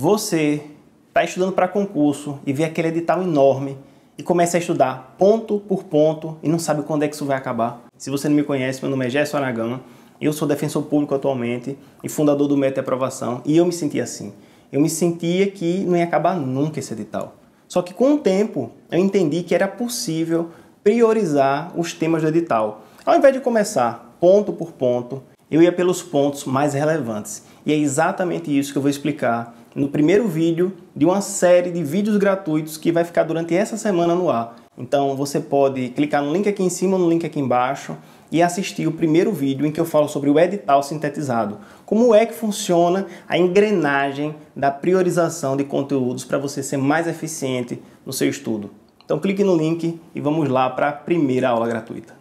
você está estudando para concurso e vê aquele edital enorme e começa a estudar ponto por ponto e não sabe quando é que isso vai acabar. Se você não me conhece, meu nome é Gerson Aragão, eu sou defensor público atualmente e fundador do Meta Aprovação e eu me sentia assim. Eu me sentia que não ia acabar nunca esse edital. Só que com o tempo eu entendi que era possível priorizar os temas do edital. Ao invés de começar ponto por ponto, eu ia pelos pontos mais relevantes. E é exatamente isso que eu vou explicar no primeiro vídeo de uma série de vídeos gratuitos que vai ficar durante essa semana no ar. Então você pode clicar no link aqui em cima, no link aqui embaixo e assistir o primeiro vídeo em que eu falo sobre o edital sintetizado. Como é que funciona a engrenagem da priorização de conteúdos para você ser mais eficiente no seu estudo. Então clique no link e vamos lá para a primeira aula gratuita.